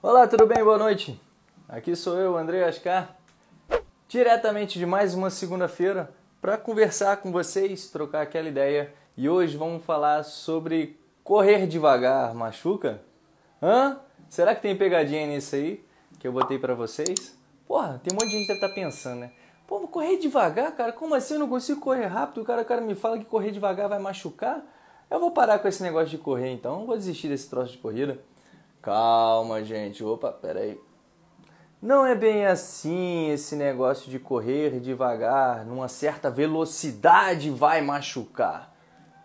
Olá, tudo bem? Boa noite. Aqui sou eu, André Ascar, diretamente de mais uma segunda-feira para conversar com vocês, trocar aquela ideia. E hoje vamos falar sobre correr devagar machuca? Hã? Será que tem pegadinha nisso aí que eu botei para vocês? Porra, tem um monte de gente que deve estar tá pensando, né? Pô, vou correr devagar, cara? Como assim eu não consigo correr rápido? O cara, o cara me fala que correr devagar vai machucar? Eu vou parar com esse negócio de correr então, eu vou desistir desse troço de corrida. Calma, gente. Opa, peraí. Não é bem assim esse negócio de correr devagar, numa certa velocidade vai machucar.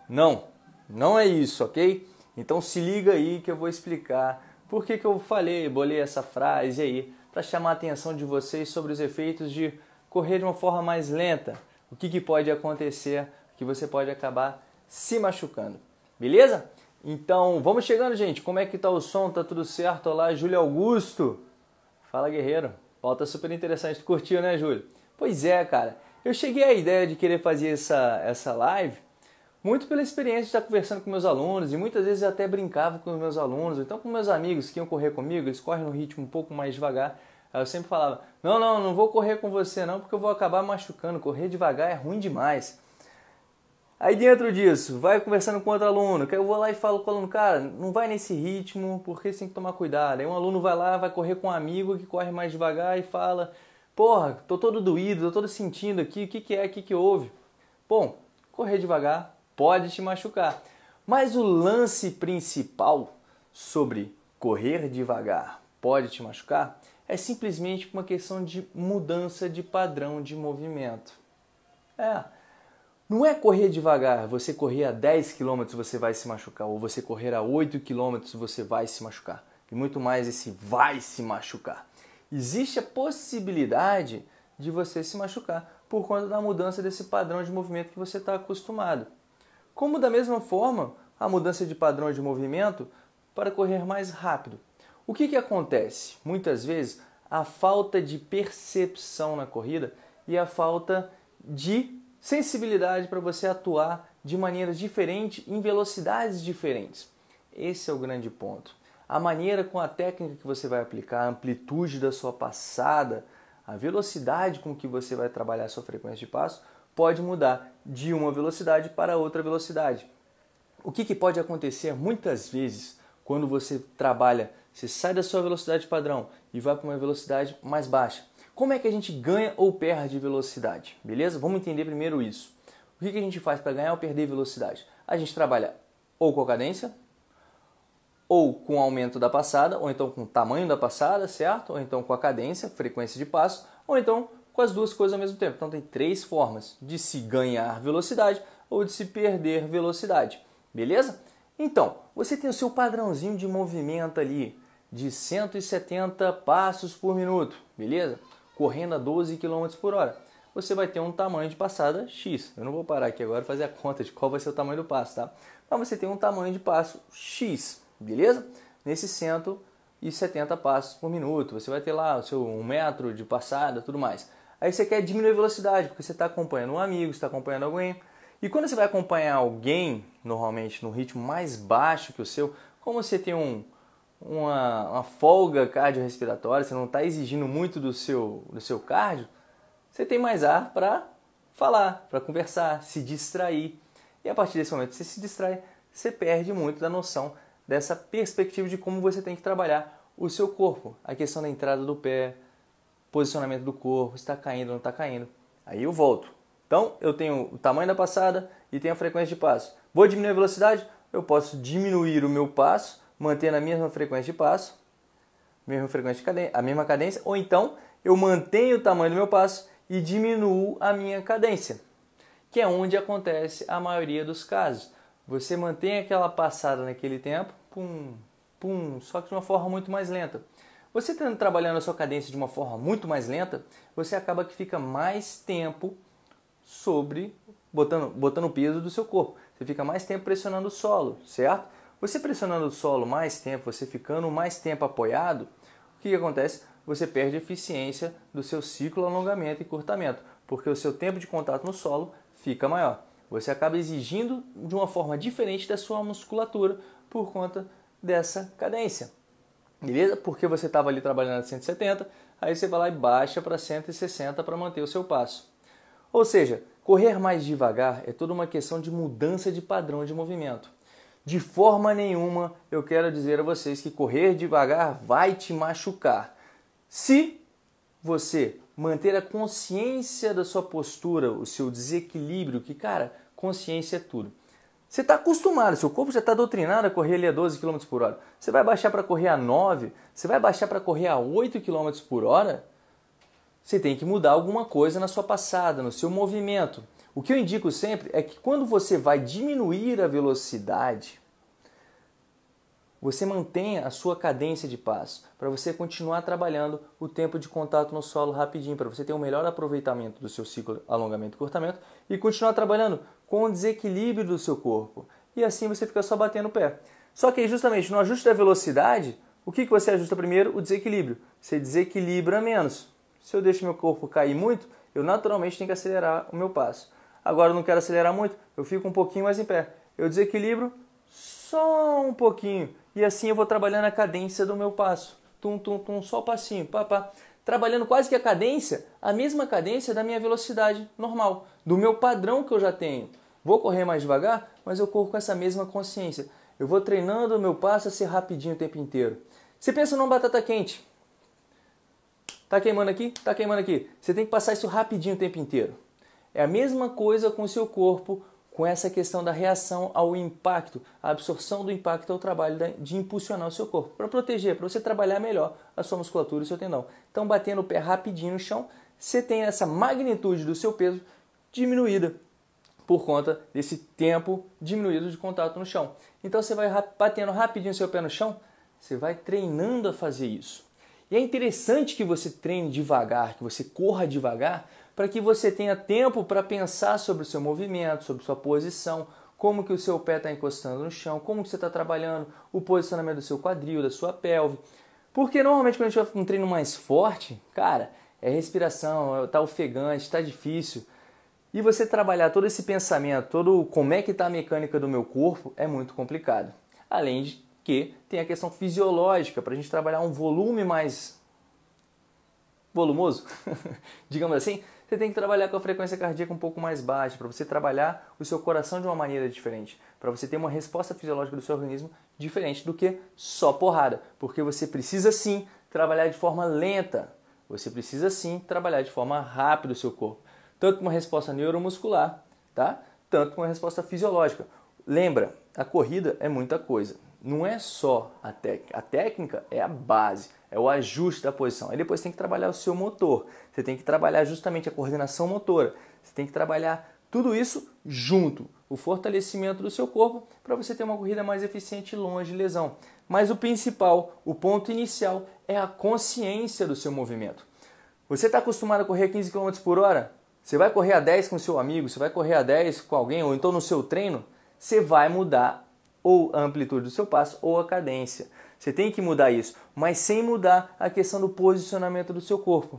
Não, não é isso, ok? Então se liga aí que eu vou explicar por que, que eu falei, bolei essa frase aí, para chamar a atenção de vocês sobre os efeitos de correr de uma forma mais lenta. O que, que pode acontecer que você pode acabar se machucando. Beleza? Então, vamos chegando, gente. Como é que tá o som? Tá tudo certo? Olá, Júlio Augusto. Fala, guerreiro. Pauta super interessante. Tu curtiu, né, Júlio? Pois é, cara. Eu cheguei à ideia de querer fazer essa, essa live muito pela experiência de estar conversando com meus alunos e muitas vezes até brincava com os meus alunos, então com meus amigos que iam correr comigo, eles correm no ritmo um pouco mais devagar. Aí eu sempre falava: "Não, não, não vou correr com você não, porque eu vou acabar machucando. Correr devagar é ruim demais". Aí dentro disso, vai conversando com outro aluno, que eu vou lá e falo com o aluno, cara, não vai nesse ritmo, porque você tem que tomar cuidado. Aí um aluno vai lá, vai correr com um amigo que corre mais devagar e fala, porra, tô todo doído, tô todo sentindo aqui, o que, que é, o que, que houve? Bom, correr devagar pode te machucar. Mas o lance principal sobre correr devagar pode te machucar é simplesmente uma questão de mudança de padrão de movimento. É, não é correr devagar, você correr a 10 km você vai se machucar, ou você correr a 8 km você vai se machucar. E muito mais esse vai se machucar. Existe a possibilidade de você se machucar por conta da mudança desse padrão de movimento que você está acostumado. Como da mesma forma, a mudança de padrão de movimento para correr mais rápido. O que, que acontece? Muitas vezes a falta de percepção na corrida e a falta de sensibilidade para você atuar de maneiras diferentes, em velocidades diferentes. Esse é o grande ponto. A maneira com a técnica que você vai aplicar, a amplitude da sua passada, a velocidade com que você vai trabalhar a sua frequência de passo pode mudar de uma velocidade para outra velocidade. O que, que pode acontecer muitas vezes quando você trabalha, você sai da sua velocidade padrão e vai para uma velocidade mais baixa? Como é que a gente ganha ou perde velocidade? Beleza? Vamos entender primeiro isso. O que a gente faz para ganhar ou perder velocidade? A gente trabalha ou com a cadência, ou com o aumento da passada, ou então com o tamanho da passada, certo? Ou então com a cadência, frequência de passo, ou então com as duas coisas ao mesmo tempo. Então tem três formas de se ganhar velocidade ou de se perder velocidade. Beleza? Então, você tem o seu padrãozinho de movimento ali de 170 passos por minuto, beleza? correndo a 12 km por hora, você vai ter um tamanho de passada X. Eu não vou parar aqui agora fazer a conta de qual vai ser o tamanho do passo, tá? Mas você tem um tamanho de passo X, beleza? Nesse 170 passos por minuto, você vai ter lá o seu 1 metro de passada tudo mais. Aí você quer diminuir a velocidade, porque você está acompanhando um amigo, está acompanhando alguém. E quando você vai acompanhar alguém, normalmente no ritmo mais baixo que o seu, como você tem um uma, uma folga cardiorrespiratória, você não está exigindo muito do seu, do seu cardio, você tem mais ar para falar, para conversar, se distrair. E a partir desse momento que você se distrai, você perde muito da noção dessa perspectiva de como você tem que trabalhar o seu corpo. A questão da entrada do pé, posicionamento do corpo, está caindo ou não está caindo. Aí eu volto. Então eu tenho o tamanho da passada e tenho a frequência de passo. Vou diminuir a velocidade? Eu posso diminuir o meu passo mantendo a mesma frequência de passo, mesma frequência de cadência, a mesma cadência, ou então eu mantenho o tamanho do meu passo e diminuo a minha cadência, que é onde acontece a maioria dos casos. Você mantém aquela passada naquele tempo, pum, pum, só que de uma forma muito mais lenta. Você tendo trabalhando a sua cadência de uma forma muito mais lenta, você acaba que fica mais tempo sobre botando botando o peso do seu corpo. Você fica mais tempo pressionando o solo, certo? Você pressionando o solo mais tempo, você ficando mais tempo apoiado, o que, que acontece? Você perde a eficiência do seu ciclo alongamento e curtamento, porque o seu tempo de contato no solo fica maior. Você acaba exigindo de uma forma diferente da sua musculatura por conta dessa cadência. Beleza? Porque você estava ali trabalhando a 170, aí você vai lá e baixa para 160 para manter o seu passo. Ou seja, correr mais devagar é toda uma questão de mudança de padrão de movimento. De forma nenhuma eu quero dizer a vocês que correr devagar vai te machucar. Se você manter a consciência da sua postura, o seu desequilíbrio, que cara, consciência é tudo. Você está acostumado, seu corpo já está doutrinado a correr ali a 12 km por hora. Você vai baixar para correr a 9, você vai baixar para correr a 8 km por hora? Você tem que mudar alguma coisa na sua passada, no seu movimento. O que eu indico sempre é que quando você vai diminuir a velocidade, você mantenha a sua cadência de passo, para você continuar trabalhando o tempo de contato no solo rapidinho, para você ter um melhor aproveitamento do seu ciclo alongamento e cortamento e continuar trabalhando com o desequilíbrio do seu corpo. E assim você fica só batendo o pé. Só que justamente no ajuste da velocidade, o que, que você ajusta primeiro? O desequilíbrio. Você desequilibra menos. Se eu deixo meu corpo cair muito, eu naturalmente tenho que acelerar o meu passo agora eu não quero acelerar muito, eu fico um pouquinho mais em pé. Eu desequilibro só um pouquinho e assim eu vou trabalhando a cadência do meu passo. Tum, tum, tum, só o passinho, papá. Trabalhando quase que a cadência, a mesma cadência da minha velocidade normal, do meu padrão que eu já tenho. Vou correr mais devagar, mas eu corro com essa mesma consciência. Eu vou treinando o meu passo a ser rapidinho o tempo inteiro. Você pensa numa batata quente. Tá queimando aqui? Tá queimando aqui. Você tem que passar isso rapidinho o tempo inteiro. É a mesma coisa com o seu corpo, com essa questão da reação ao impacto, a absorção do impacto ao trabalho de impulsionar o seu corpo, para proteger, para você trabalhar melhor a sua musculatura e o seu tendão. Então, batendo o pé rapidinho no chão, você tem essa magnitude do seu peso diminuída por conta desse tempo diminuído de contato no chão. Então, você vai batendo rapidinho o seu pé no chão, você vai treinando a fazer isso. E é interessante que você treine devagar, que você corra devagar, para que você tenha tempo para pensar sobre o seu movimento, sobre sua posição, como que o seu pé está encostando no chão, como que você está trabalhando o posicionamento do seu quadril, da sua pelve. Porque normalmente quando a gente vai um treino mais forte, cara, é respiração, está é, ofegante, está difícil. E você trabalhar todo esse pensamento, todo como é que está a mecânica do meu corpo, é muito complicado. Além de que tem a questão fisiológica, para a gente trabalhar um volume mais volumoso, digamos assim, você tem que trabalhar com a frequência cardíaca um pouco mais baixa, para você trabalhar o seu coração de uma maneira diferente, para você ter uma resposta fisiológica do seu organismo diferente do que só porrada, porque você precisa sim trabalhar de forma lenta, você precisa sim trabalhar de forma rápida o seu corpo, tanto uma resposta neuromuscular, tá? Tanto uma resposta fisiológica. Lembra, a corrida é muita coisa não é só a técnica. A técnica é a base, é o ajuste da posição. Aí depois tem que trabalhar o seu motor. Você tem que trabalhar justamente a coordenação motora. Você tem que trabalhar tudo isso junto, o fortalecimento do seu corpo para você ter uma corrida mais eficiente longe de lesão. Mas o principal, o ponto inicial é a consciência do seu movimento. Você está acostumado a correr 15 km por hora? Você vai correr a 10 com seu amigo, você vai correr a 10 com alguém, ou então no seu treino, você vai mudar ou a amplitude do seu passo ou a cadência. Você tem que mudar isso, mas sem mudar a questão do posicionamento do seu corpo.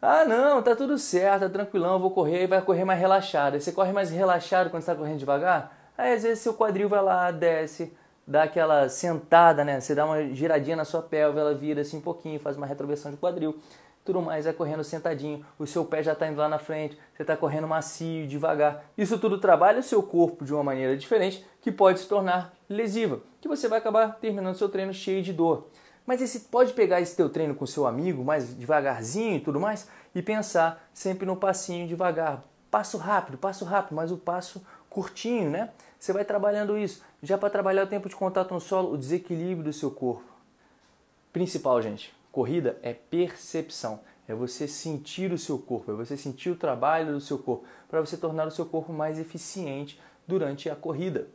Ah, não, tá tudo certo, tá tranquilão, vou correr e vai correr mais relaxado. Aí você corre mais relaxado quando está correndo devagar. Aí às vezes seu quadril vai lá, desce, dá aquela sentada, né? Você dá uma giradinha na sua pelve, ela vira assim um pouquinho, faz uma retroversão de quadril tudo mais, é correndo sentadinho, o seu pé já está indo lá na frente, você está correndo macio, devagar. Isso tudo trabalha o seu corpo de uma maneira diferente que pode se tornar lesiva, que você vai acabar terminando seu treino cheio de dor. Mas esse pode pegar esse teu treino com seu amigo, mais devagarzinho e tudo mais, e pensar sempre no passinho devagar, passo rápido, passo rápido, mas o passo curtinho, né? Você vai trabalhando isso, já para trabalhar o tempo de contato no solo, o desequilíbrio do seu corpo. Principal, gente. Corrida é percepção, é você sentir o seu corpo, é você sentir o trabalho do seu corpo, para você tornar o seu corpo mais eficiente durante a corrida.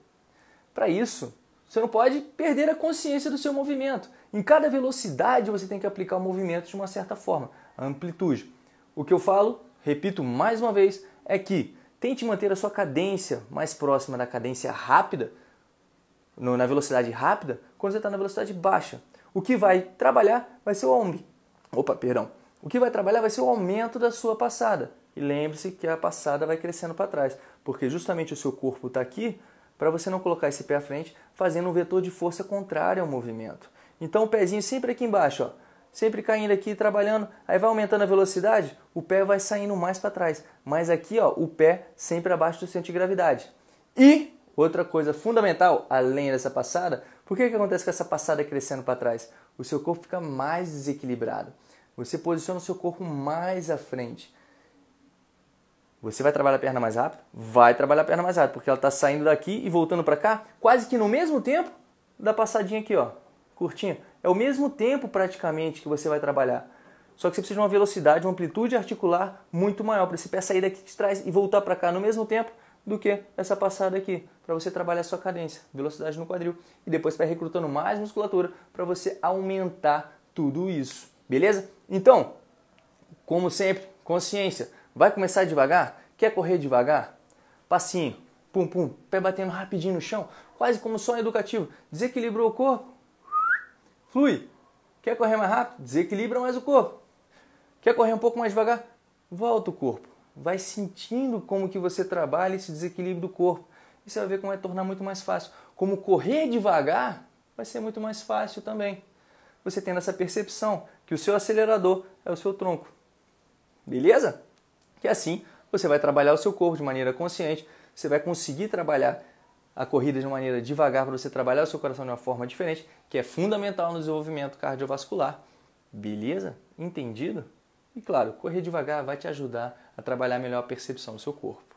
Para isso, você não pode perder a consciência do seu movimento. Em cada velocidade você tem que aplicar o movimento de uma certa forma, amplitude. O que eu falo, repito mais uma vez, é que tente manter a sua cadência mais próxima da cadência rápida, na velocidade rápida, quando você está na velocidade baixa. O que vai trabalhar vai ser o aumento. Opa, perdão. O que vai trabalhar vai ser o aumento da sua passada. E lembre-se que a passada vai crescendo para trás, porque justamente o seu corpo está aqui para você não colocar esse pé à frente, fazendo um vetor de força contrário ao movimento. Então o pezinho sempre aqui embaixo, ó, sempre caindo aqui, trabalhando, aí vai aumentando a velocidade, o pé vai saindo mais para trás. Mas aqui, ó, o pé sempre abaixo do centro de gravidade. E outra coisa fundamental, além dessa passada, por que, que acontece com essa passada crescendo para trás? O seu corpo fica mais desequilibrado. Você posiciona o seu corpo mais à frente. Você vai trabalhar a perna mais rápido? Vai trabalhar a perna mais rápido, porque ela está saindo daqui e voltando para cá, quase que no mesmo tempo da passadinha aqui, ó, curtinha. É o mesmo tempo praticamente que você vai trabalhar. Só que você precisa de uma velocidade, uma amplitude articular muito maior para esse pé sair daqui de trás e voltar para cá no mesmo tempo do que essa passada aqui, para você trabalhar sua cadência, velocidade no quadril e depois vai recrutando mais musculatura para você aumentar tudo isso, beleza? Então, como sempre, consciência, vai começar devagar? Quer correr devagar? Passinho, pum pum, pé batendo rapidinho no chão, quase como som educativo, desequilibrou o corpo, flui. Quer correr mais rápido? Desequilibra mais o corpo. Quer correr um pouco mais devagar? Volta o corpo vai sentindo como que você trabalha esse desequilíbrio do corpo. E você vai ver como vai tornar muito mais fácil. Como correr devagar vai ser muito mais fácil também. Você tendo essa percepção que o seu acelerador é o seu tronco. Beleza? que assim você vai trabalhar o seu corpo de maneira consciente, você vai conseguir trabalhar a corrida de maneira devagar para você trabalhar o seu coração de uma forma diferente, que é fundamental no desenvolvimento cardiovascular. Beleza? Entendido? E claro, correr devagar vai te ajudar a trabalhar melhor a percepção do seu corpo.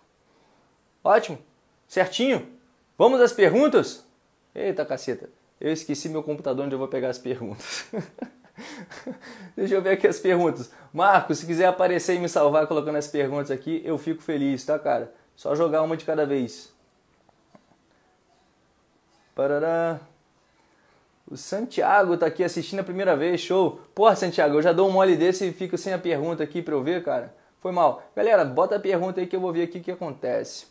Ótimo! Certinho? Vamos às perguntas? Eita caceta, eu esqueci meu computador onde eu vou pegar as perguntas. Deixa eu ver aqui as perguntas. Marcos, se quiser aparecer e me salvar colocando as perguntas aqui, eu fico feliz, tá, cara? Só jogar uma de cada vez. Parará. O Santiago tá aqui assistindo a primeira vez, show. Porra, Santiago, eu já dou um mole desse e fico sem a pergunta aqui pra eu ver, cara. Foi mal. Galera, bota a pergunta aí que eu vou ver aqui o que acontece.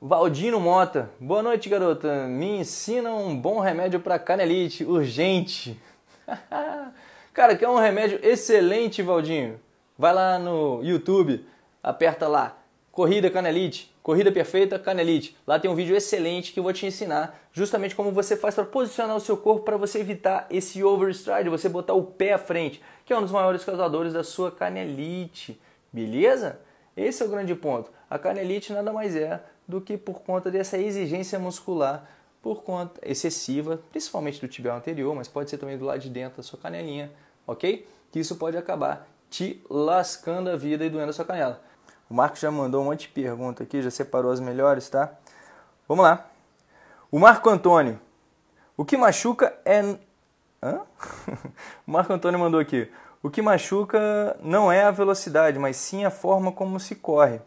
Valdino Mota. Boa noite, garota. Me ensina um bom remédio para canelite, urgente. cara, que é um remédio excelente, Valdinho. Vai lá no YouTube, aperta lá Corrida Canelite, Corrida Perfeita Canelite. Lá tem um vídeo excelente que eu vou te ensinar justamente como você faz para posicionar o seu corpo para você evitar esse overstride, você botar o pé à frente, que é um dos maiores causadores da sua canelite. Beleza? Esse é o grande ponto. A canelite nada mais é do que por conta dessa exigência muscular por conta excessiva, principalmente do tibial anterior, mas pode ser também do lado de dentro da sua canelinha, ok? Que isso pode acabar te lascando a vida e doendo a sua canela. O Marcos já mandou um monte de pergunta aqui, já separou as melhores, tá? Vamos lá. O Marco Antônio. O que machuca é. Hã? o Marco Antônio mandou aqui. O que machuca não é a velocidade, mas sim a forma como se corre.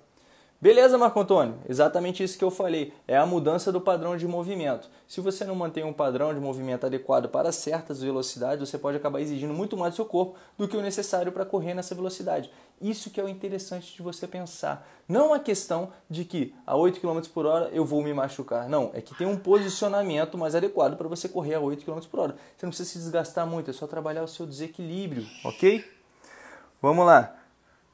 Beleza, Marco Antônio? Exatamente isso que eu falei. É a mudança do padrão de movimento. Se você não mantém um padrão de movimento adequado para certas velocidades, você pode acabar exigindo muito mais do seu corpo do que o necessário para correr nessa velocidade. Isso que é o interessante de você pensar. Não a questão de que a 8 km por hora eu vou me machucar. Não, é que tem um posicionamento mais adequado para você correr a 8 km por hora. Você não precisa se desgastar muito, é só trabalhar o seu desequilíbrio, ok? Vamos lá.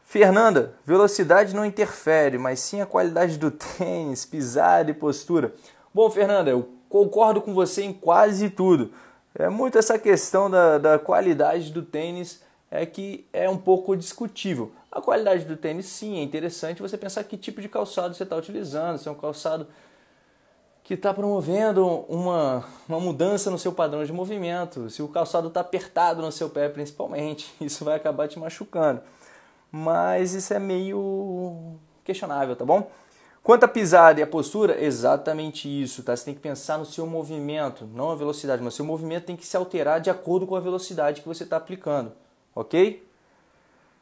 Fernanda, velocidade não interfere, mas sim a qualidade do tênis, pisada e postura. Bom, Fernanda, eu concordo com você em quase tudo. É muito essa questão da, da qualidade do tênis é que é um pouco discutível. A qualidade do tênis, sim, é interessante você pensar que tipo de calçado você está utilizando. Se é um calçado que está promovendo uma, uma mudança no seu padrão de movimento, se o calçado está apertado no seu pé, principalmente, isso vai acabar te machucando mas isso é meio questionável, tá bom? Quanto à pisada e à postura, exatamente isso, tá? Você tem que pensar no seu movimento, não a velocidade, mas seu movimento tem que se alterar de acordo com a velocidade que você está aplicando, ok?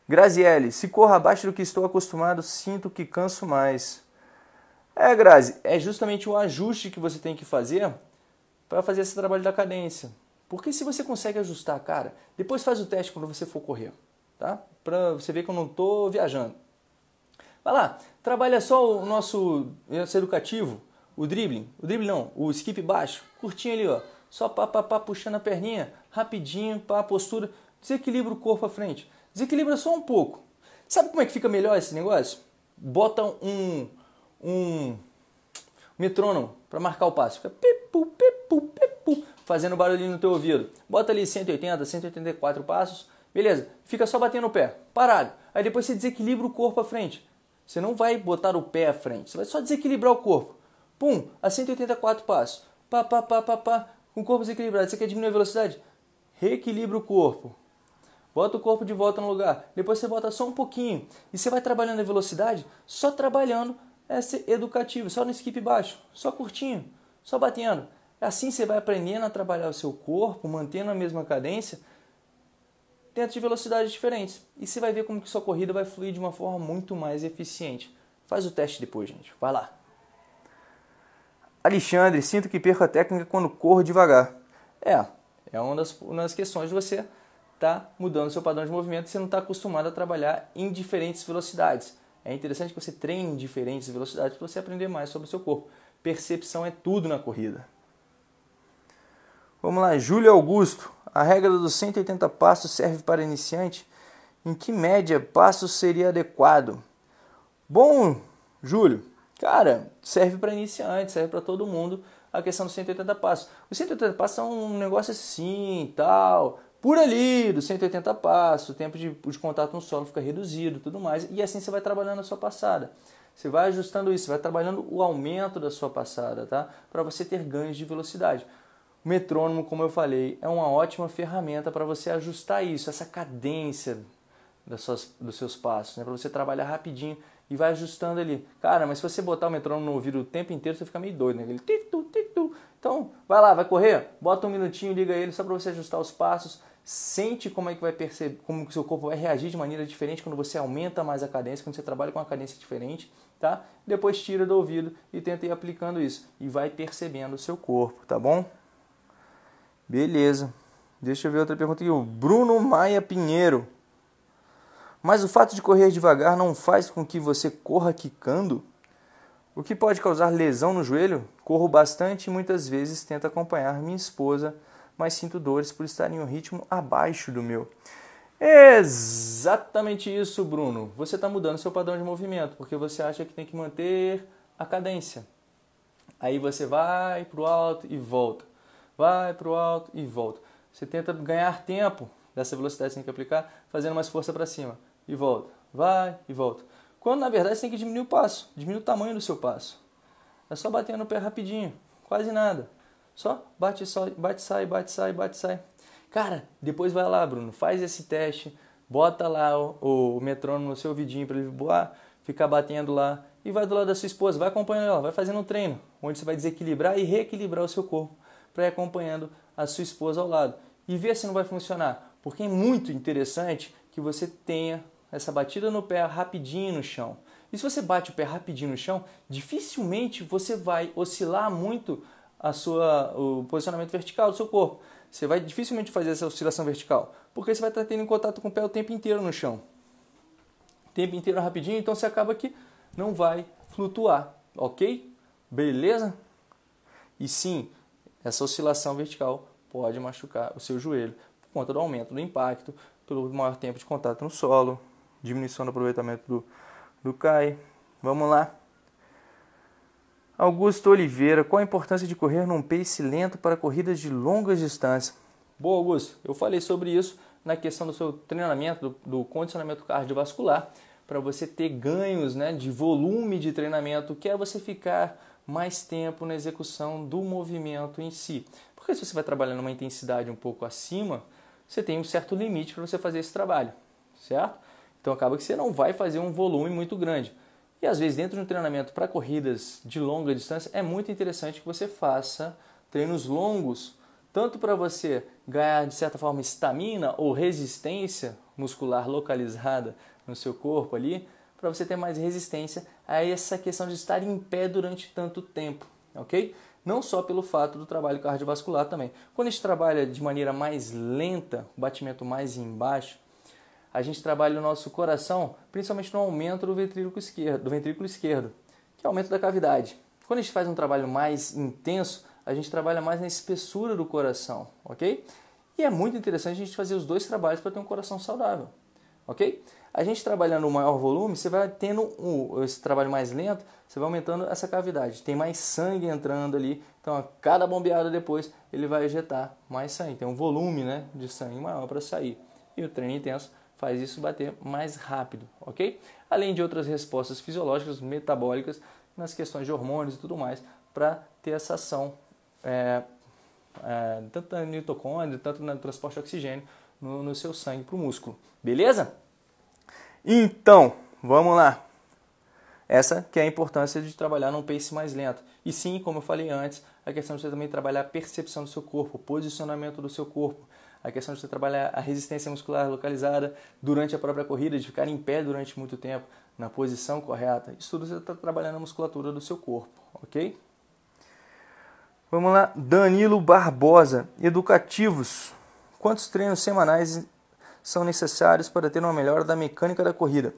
Graziele, se corro abaixo do que estou acostumado, sinto que canso mais. É, Grazi, é justamente o ajuste que você tem que fazer para fazer esse trabalho da cadência. Porque se você consegue ajustar, cara, depois faz o teste quando você for correr tá? Para você ver que eu não estou viajando. Vai lá, trabalha só o nosso, nosso educativo, o dribbling, o dribbling não, o skip baixo, curtinho ali, ó. Só pá, pá, pá, puxando a perninha, rapidinho, pá, postura. Desequilibra o corpo à frente. Desequilibra só um pouco. Sabe como é que fica melhor esse negócio? Bota um, um metrônomo para marcar o passo. Fica pipu, pipu, pipu, fazendo barulhinho no teu ouvido. Bota ali 180, 184 passos Beleza, fica só batendo o pé, parado. Aí depois você desequilibra o corpo à frente. Você não vai botar o pé à frente, você vai só desequilibrar o corpo. Pum, a 184 passos. Pá, pá, pá, pá, pá. Com o corpo desequilibrado, você quer diminuir a velocidade? Reequilibra o corpo. Bota o corpo de volta no lugar. Depois você bota só um pouquinho. E você vai trabalhando a velocidade só trabalhando essa educativa, só no skip baixo, só curtinho, só batendo. Assim você vai aprendendo a trabalhar o seu corpo, mantendo a mesma cadência dentro de velocidades diferentes. E você vai ver como que sua corrida vai fluir de uma forma muito mais eficiente. Faz o teste depois, gente. Vai lá. Alexandre, sinto que perco a técnica quando corro devagar. É, é uma das, uma das questões de você estar tá mudando seu padrão de movimento se não está acostumado a trabalhar em diferentes velocidades. É interessante que você treine em diferentes velocidades para você aprender mais sobre o seu corpo. Percepção é tudo na corrida. Vamos lá, Júlio Augusto. A regra dos 180 passos serve para iniciante? Em que média passo seria adequado? Bom, Júlio, cara, serve para iniciante, serve para todo mundo a questão dos 180 passos. Os 180 passos são um negócio assim, tal, por ali, dos 180 passos, o tempo de, de contato no solo fica reduzido, tudo mais, e assim você vai trabalhando a sua passada. Você vai ajustando isso, vai trabalhando o aumento da sua passada, tá? Para você ter ganhos de velocidade. O metrônomo, como eu falei, é uma ótima ferramenta para você ajustar isso, essa cadência das suas, dos seus passos, né? para você trabalhar rapidinho e vai ajustando ali. Cara, mas se você botar o metrônomo no ouvido o tempo inteiro, você fica meio doido, né? Ele Então, vai lá, vai correr, bota um minutinho, liga ele só para você ajustar os passos. Sente como é que vai perceber, como que seu corpo vai reagir de maneira diferente quando você aumenta mais a cadência, quando você trabalha com uma cadência diferente, tá? Depois tira do ouvido e tenta ir aplicando isso e vai percebendo o seu corpo, tá bom? Beleza. Deixa eu ver outra pergunta aqui. O Bruno Maia Pinheiro. Mas o fato de correr devagar não faz com que você corra quicando? O que pode causar lesão no joelho? Corro bastante e muitas vezes tento acompanhar minha esposa, mas sinto dores por estar em um ritmo abaixo do meu. Exatamente isso, Bruno. Você está mudando seu padrão de movimento porque você acha que tem que manter a cadência. Aí você vai para o alto e volta vai para o alto e volta. Você tenta ganhar tempo dessa velocidade que você tem que aplicar, fazendo mais força para cima e volta, vai e volta. Quando na verdade você tem que diminuir o passo, diminuir o tamanho do seu passo. É só bater no pé rapidinho, quase nada. Só bate, só, bate, sai, bate, sai, bate, sai. Cara, depois vai lá, Bruno, faz esse teste, bota lá o, o metrônomo no seu vidinho para ele voar, ficar batendo lá e vai do lado da sua esposa, vai acompanhando ela, vai fazendo um treino, onde você vai desequilibrar e reequilibrar o seu corpo para ir acompanhando a sua esposa ao lado. E ver se não vai funcionar, porque é muito interessante que você tenha essa batida no pé rapidinho no chão. E se você bate o pé rapidinho no chão, dificilmente você vai oscilar muito a sua, o posicionamento vertical do seu corpo. Você vai dificilmente fazer essa oscilação vertical, porque você vai estar tendo contato com o pé o tempo inteiro no chão. O tempo inteiro rapidinho, então você acaba que não vai flutuar, ok? Beleza? E sim, essa oscilação vertical pode machucar o seu joelho por conta do aumento do impacto, pelo maior tempo de contato no solo, diminuição do aproveitamento do, do CAI. Vamos lá. Augusto Oliveira, qual a importância de correr num pace lento para corridas de longas distâncias? Bom Augusto. Eu falei sobre isso na questão do seu treinamento, do, do condicionamento cardiovascular, para você ter ganhos né, de volume de treinamento, que é você ficar mais tempo na execução do movimento em si. Porque se você vai trabalhar numa intensidade um pouco acima, você tem um certo limite para você fazer esse trabalho, certo? Então acaba que você não vai fazer um volume muito grande. E às vezes dentro de um treinamento para corridas de longa distância é muito interessante que você faça treinos longos, tanto para você ganhar de certa forma estamina ou resistência muscular localizada no seu corpo ali, para você ter mais resistência a essa questão de estar em pé durante tanto tempo, ok? Não só pelo fato do trabalho cardiovascular também. Quando a gente trabalha de maneira mais lenta, o batimento mais embaixo, a gente trabalha o nosso coração, principalmente no aumento do ventrículo esquerdo, do ventrículo esquerdo que é o aumento da cavidade. Quando a gente faz um trabalho mais intenso, a gente trabalha mais na espessura do coração, ok? E é muito interessante a gente fazer os dois trabalhos para ter um coração saudável, ok? A gente trabalhando o maior volume, você vai tendo um, esse trabalho mais lento, você vai aumentando essa cavidade. Tem mais sangue entrando ali, então a cada bombeada depois ele vai ejetar mais sangue. Tem um volume né, de sangue maior para sair. E o treino intenso faz isso bater mais rápido, ok? Além de outras respostas fisiológicas, metabólicas, nas questões de hormônios e tudo mais, para ter essa ação é, é, tanto na mitocôndria, tanto no transporte de oxigênio no, no seu sangue para o músculo. Beleza? Então, vamos lá. Essa que é a importância de trabalhar num pace mais lento. E sim, como eu falei antes, a questão de você também trabalhar a percepção do seu corpo, o posicionamento do seu corpo, a questão de você trabalhar a resistência muscular localizada durante a própria corrida, de ficar em pé durante muito tempo, na posição correta. Isso tudo você está trabalhando a musculatura do seu corpo, ok? Vamos lá, Danilo Barbosa, educativos. Quantos treinos semanais são necessários para ter uma melhora da mecânica da corrida.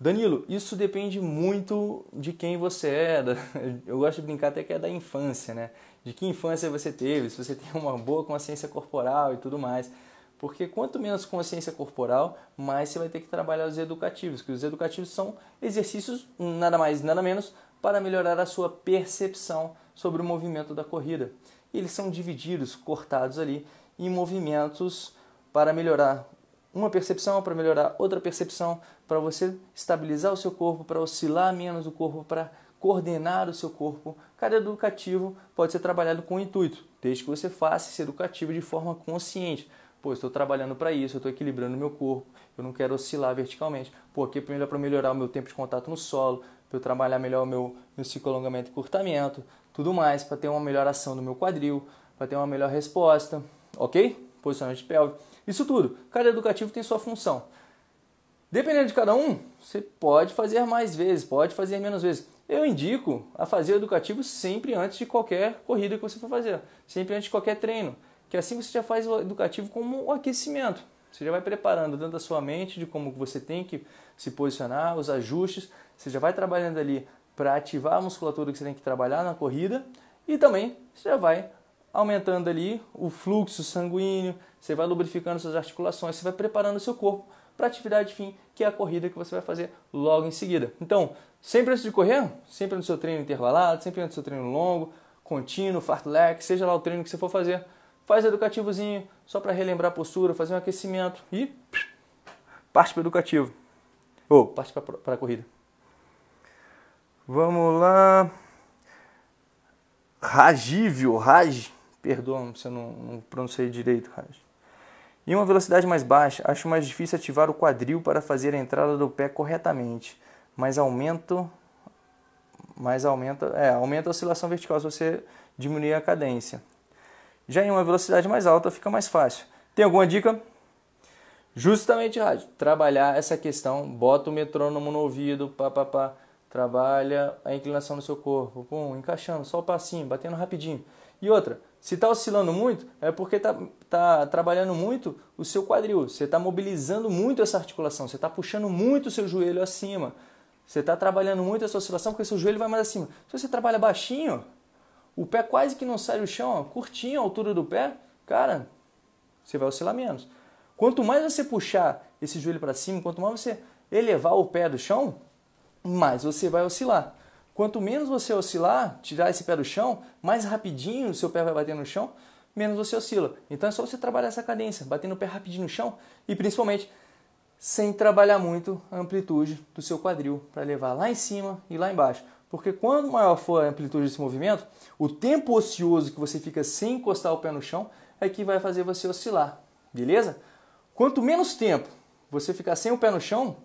Danilo, isso depende muito de quem você é. eu gosto de brincar até que é da infância, né? De que infância você teve, se você tem uma boa consciência corporal e tudo mais. Porque quanto menos consciência corporal, mais você vai ter que trabalhar os educativos, que os educativos são exercícios nada mais nada menos para melhorar a sua percepção sobre o movimento da corrida. E eles são divididos, cortados ali em movimentos para melhorar uma percepção para melhorar outra percepção, para você estabilizar o seu corpo, para oscilar menos o corpo, para coordenar o seu corpo. Cada educativo pode ser trabalhado com intuito, desde que você faça esse educativo de forma consciente. Pô, estou trabalhando para isso, eu estou equilibrando meu corpo, eu não quero oscilar verticalmente. Pô, aqui primeiro é para melhorar o meu tempo de contato no solo, para eu trabalhar melhor o meu, meu ciclo alongamento e curtamento, tudo mais, para ter uma melhor ação do meu quadril, para ter uma melhor resposta, ok? posicionamento de pelve. Isso tudo. Cada educativo tem sua função. Dependendo de cada um, você pode fazer mais vezes, pode fazer menos vezes. Eu indico a fazer o educativo sempre antes de qualquer corrida que você for fazer, sempre antes de qualquer treino, que assim você já faz o educativo como um aquecimento. Você já vai preparando dentro da sua mente de como você tem que se posicionar, os ajustes, você já vai trabalhando ali para ativar a musculatura que você tem que trabalhar na corrida e também você já vai aumentando ali o fluxo sanguíneo, você vai lubrificando suas articulações, você vai preparando o seu corpo para a atividade fim, que é a corrida que você vai fazer logo em seguida. Então, sempre antes de correr, sempre no seu treino intervalado, sempre antes do seu treino longo, contínuo, fartlek, seja lá o treino que você for fazer, faz educativozinho, só para relembrar a postura, fazer um aquecimento e parte para o educativo. Ou oh, parte para a corrida. Vamos lá. Ragívio, Raj. Perdoa se eu não, não pronunciei direito, Raj. Em uma velocidade mais baixa, acho mais difícil ativar o quadril para fazer a entrada do pé corretamente, mas aumento mas aumenta, é, aumenta a oscilação vertical se você diminuir a cadência. Já em uma velocidade mais alta fica mais fácil. Tem alguma dica? Justamente, Rádio, trabalhar essa questão, bota o metrônomo no ouvido, pá, trabalha a inclinação do seu corpo, pum, encaixando, só o passinho, batendo rapidinho. E outra, se está oscilando muito, é porque está tá trabalhando muito o seu quadril. Você está mobilizando muito essa articulação. Você está puxando muito o seu joelho acima. Você está trabalhando muito essa oscilação porque seu joelho vai mais acima. Se você trabalha baixinho, o pé quase que não sai do chão, ó, curtinho a altura do pé, cara, você vai oscilar menos. Quanto mais você puxar esse joelho para cima, quanto mais você elevar o pé do chão, mais você vai oscilar. Quanto menos você oscilar, tirar esse pé do chão, mais rapidinho o seu pé vai bater no chão, menos você oscila. Então é só você trabalhar essa cadência, batendo o pé rapidinho no chão e principalmente sem trabalhar muito a amplitude do seu quadril para levar lá em cima e lá embaixo. Porque quanto maior for a amplitude desse movimento, o tempo ocioso que você fica sem encostar o pé no chão é que vai fazer você oscilar, beleza? Quanto menos tempo você ficar sem o pé no chão,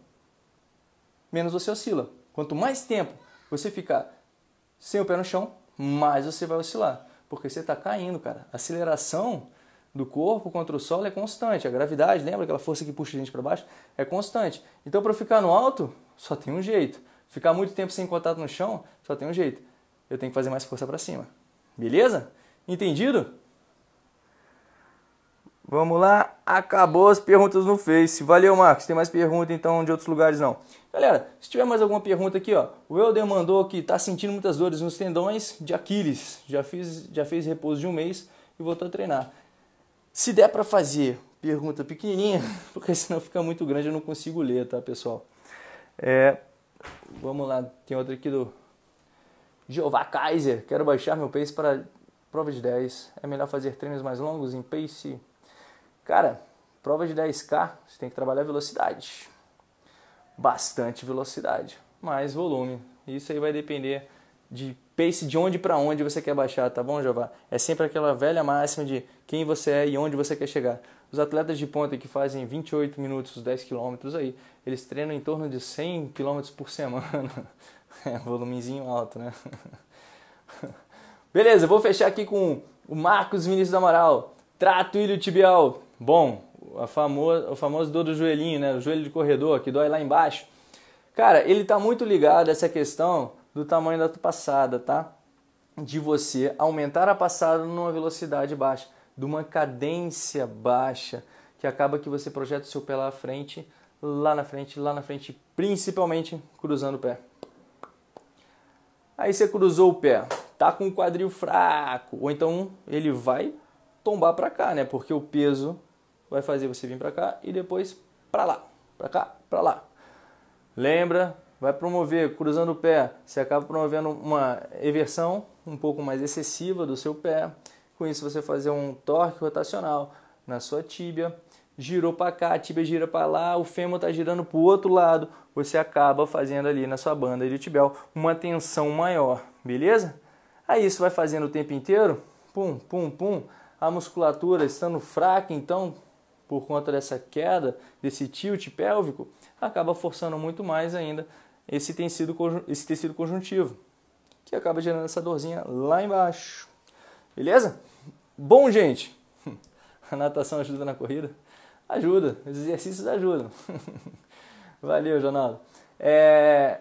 menos você oscila. Quanto mais tempo você ficar sem o pé no chão, mais você vai oscilar, porque você está caindo, cara. A aceleração do corpo contra o solo é constante. A gravidade, lembra aquela força que puxa a gente para baixo? É constante. Então, para ficar no alto, só tem um jeito. Ficar muito tempo sem contato no chão, só tem um jeito. Eu tenho que fazer mais força para cima. Beleza? Entendido? Vamos lá, acabou as perguntas no Face. Valeu, Marcos. Tem mais pergunta então de outros lugares não. Galera, se tiver mais alguma pergunta aqui, ó, o Helder mandou que tá sentindo muitas dores nos tendões de Aquiles. Já fiz, já fez repouso de um mês e voltou a treinar. Se der para fazer pergunta pequenininha, porque senão fica muito grande eu não consigo ler, tá, pessoal? É, vamos lá, tem outra aqui do Jeová Kaiser. Quero baixar meu pace para prova de 10. É melhor fazer treinos mais longos em pace Cara, prova de 10K, você tem que trabalhar velocidade. Bastante velocidade, mais volume. Isso aí vai depender de pace de onde para onde você quer baixar, tá bom, Jová? É sempre aquela velha máxima de quem você é e onde você quer chegar. Os atletas de ponta que fazem 28 minutos, 10 quilômetros aí, eles treinam em torno de 100 quilômetros por semana. É, volumezinho alto, né? Beleza, vou fechar aqui com o Marcos Vinícius da Trato ilho tibial. Bom, a famosa, o famoso dor do joelhinho, né? O joelho de corredor que dói lá embaixo. Cara, ele está muito ligado a essa questão do tamanho da tua passada, tá? De você aumentar a passada numa velocidade baixa, de uma cadência baixa, que acaba que você projeta o seu pé lá na frente, lá na frente, lá na frente, principalmente cruzando o pé. Aí você cruzou o pé, tá com o quadril fraco, ou então ele vai tombar para cá, né? Porque o peso vai fazer você vir para cá e depois para lá, para cá, para lá. Lembra, vai promover cruzando o pé, você acaba promovendo uma eversão um pouco mais excessiva do seu pé. Com isso você fazer um torque rotacional na sua tíbia, girou para cá, a tíbia gira para lá, o fêmur está girando para o outro lado, você acaba fazendo ali na sua banda de tibial uma tensão maior, beleza? Aí isso vai fazendo o tempo inteiro, pum, pum, pum, a musculatura estando fraca, então por conta dessa queda, desse tilt pélvico, acaba forçando muito mais ainda esse tecido, esse tecido conjuntivo, que acaba gerando essa dorzinha lá embaixo. Beleza? Bom, gente, a natação ajuda na corrida? Ajuda, os exercícios ajudam. Valeu, Jonaldo. É...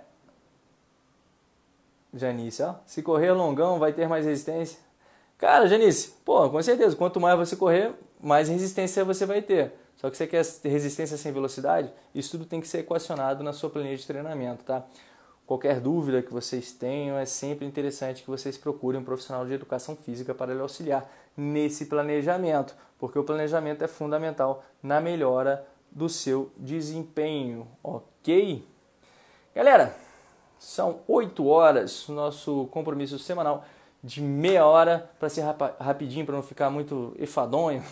Janice, ó. Se correr longão, vai ter mais resistência. Cara, Janice, pô, com certeza, quanto mais você correr, mais resistência você vai ter. Só que você quer resistência sem velocidade? Isso tudo tem que ser equacionado na sua planilha de treinamento, tá? Qualquer dúvida que vocês tenham, é sempre interessante que vocês procurem um profissional de educação física para lhe auxiliar nesse planejamento, porque o planejamento é fundamental na melhora do seu desempenho, ok? Galera, são 8 horas, nosso compromisso semanal de meia hora para ser rapidinho, para não ficar muito efadonho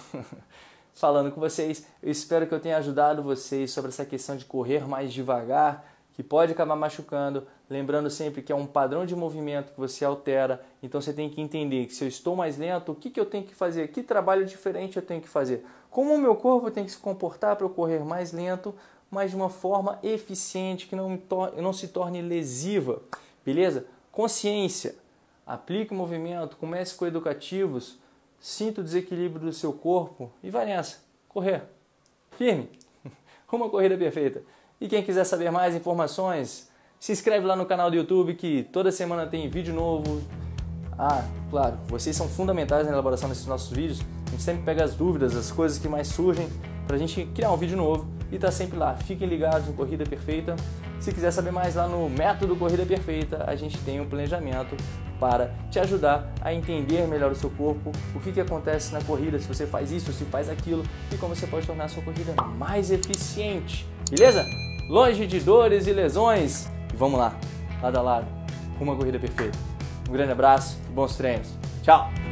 falando com vocês. Eu espero que eu tenha ajudado vocês sobre essa questão de correr mais devagar, que pode acabar machucando. Lembrando sempre que é um padrão de movimento que você altera, então você tem que entender que se eu estou mais lento, o que, que eu tenho que fazer, que trabalho diferente eu tenho que fazer, como o meu corpo tem que se comportar para eu correr mais lento, mas de uma forma eficiente, que não, não se torne lesiva, beleza? Consciência aplique o movimento, comece com educativos, sinta o desequilíbrio do seu corpo e vai nessa, correr. Firme, uma corrida perfeita. E quem quiser saber mais informações, se inscreve lá no canal do YouTube que toda semana tem vídeo novo. Ah, claro, vocês são fundamentais na elaboração desses nossos vídeos. A gente sempre pega as dúvidas, as coisas que mais surgem, para a gente criar um vídeo novo e tá sempre lá. Fiquem ligados no Corrida Perfeita. Se quiser saber mais lá no Método Corrida Perfeita, a gente tem um planejamento para te ajudar a entender melhor o seu corpo, o que, que acontece na corrida, se você faz isso, se faz aquilo e como você pode tornar a sua corrida mais eficiente. Beleza? Longe de dores e lesões. E vamos lá, lado a lado, uma corrida perfeita. Um grande abraço e bons treinos. Tchau!